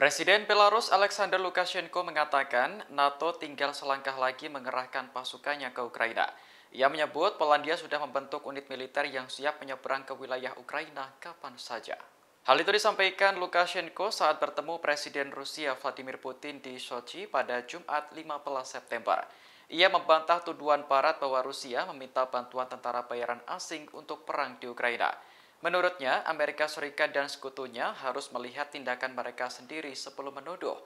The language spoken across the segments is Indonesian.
Presiden Belarus Alexander Lukashenko mengatakan NATO tinggal selangkah lagi mengerahkan pasukannya ke Ukraina. Ia menyebut Polandia sudah membentuk unit militer yang siap menyeberang ke wilayah Ukraina kapan saja. Hal itu disampaikan Lukashenko saat bertemu Presiden Rusia Vladimir Putin di Sochi pada Jumat 15 September. Ia membantah tuduhan Barat bahwa Rusia meminta bantuan tentara bayaran asing untuk perang di Ukraina. Menurutnya, Amerika Serikat dan sekutunya harus melihat tindakan mereka sendiri sebelum menuduh.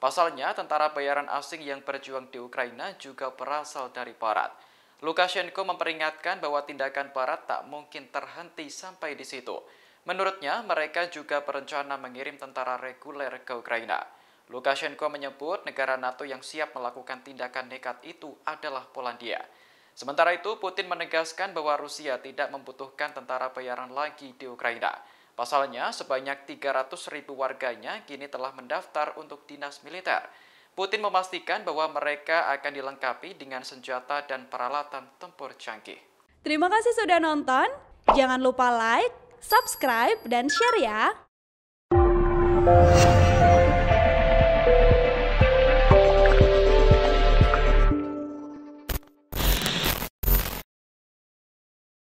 Pasalnya, tentara bayaran asing yang berjuang di Ukraina juga berasal dari Barat. Lukashenko memperingatkan bahwa tindakan Barat tak mungkin terhenti sampai di situ. Menurutnya, mereka juga berencana mengirim tentara reguler ke Ukraina. Lukashenko menyebut negara NATO yang siap melakukan tindakan nekat itu adalah Polandia. Sementara itu, Putin menegaskan bahwa Rusia tidak membutuhkan tentara bayaran lagi di Ukraina. Pasalnya, sebanyak 300 ribu warganya kini telah mendaftar untuk dinas militer. Putin memastikan bahwa mereka akan dilengkapi dengan senjata dan peralatan tempur canggih. Terima kasih sudah nonton. Jangan lupa like, subscribe, dan share ya.